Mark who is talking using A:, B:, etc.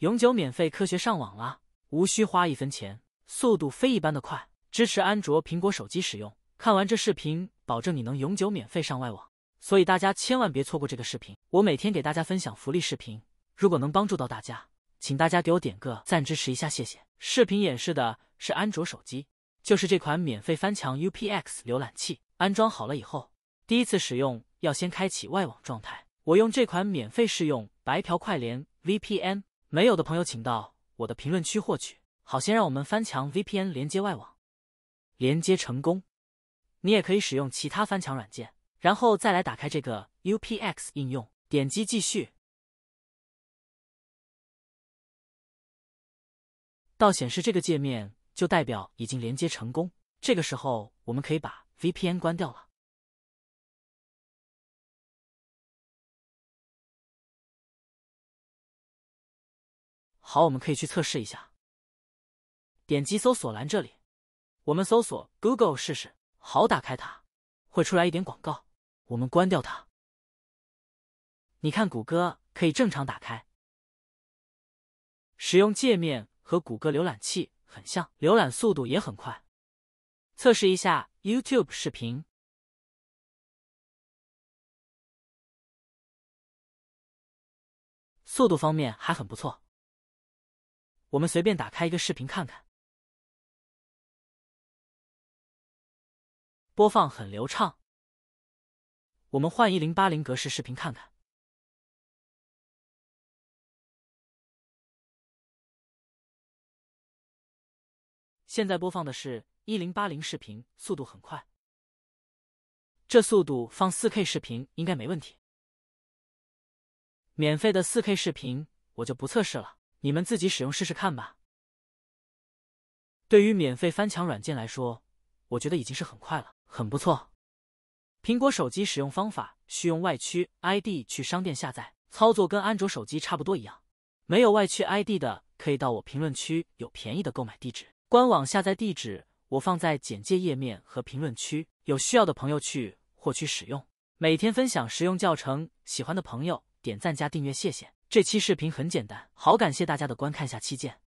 A: 永久免费科学上网了，无需花一分钱，速度非一般的快，支持安卓、苹果手机使用。看完这视频，保证你能永久免费上外网，所以大家千万别错过这个视频。我每天给大家分享福利视频，如果能帮助到大家，请大家给我点个赞支持一下，谢谢。视频演示的是安卓手机，就是这款免费翻墙 UPX 浏览器。安装好了以后，第一次使用要先开启外网状态。我用这款免费试用白嫖快连 VPN。没有的朋友，请到我的评论区获取。好，先让我们翻墙 VPN 连接外网，连接成功。你也可以使用其他翻墙软件，然后再来
B: 打开这个 UPX 应用，点击继续。到显示这个界面，就代表已经连接成功。这个时候，我们可以把 VPN 关掉了。好，我们可以去测试一下。点击搜索栏这里，
A: 我们搜索 Google 试试。好，打开它，会出来一点广告，我们关掉它。你看，谷歌可以正常打开，使用界面和谷歌浏览器很像，浏览速度也很快。
B: 测试一下 YouTube 视频，速度方面还很不错。我们随便打开一个视频看看，播放很流畅。我们换一零八零格式视频看看。现在播放的是一零八零视频，速度很快。这速度放四 K
A: 视频应该没问题。免费的四 K 视频我就不测试了。你们自己使用试试看吧。对于免费翻墙软件来说，我觉得已经是很快了，很不错。苹果手机使用方法需用外区 ID 去商店下载，操作跟安卓手机差不多一样。没有外区 ID 的可以到我评论区有便宜的购买地址，官网下载地址我放在简介页面和评论区，有需要的朋友去获取使用。每天分享实用教程，喜欢的朋友点赞加订阅，谢谢。这期视频很简单，好感谢大家的观看，下期见。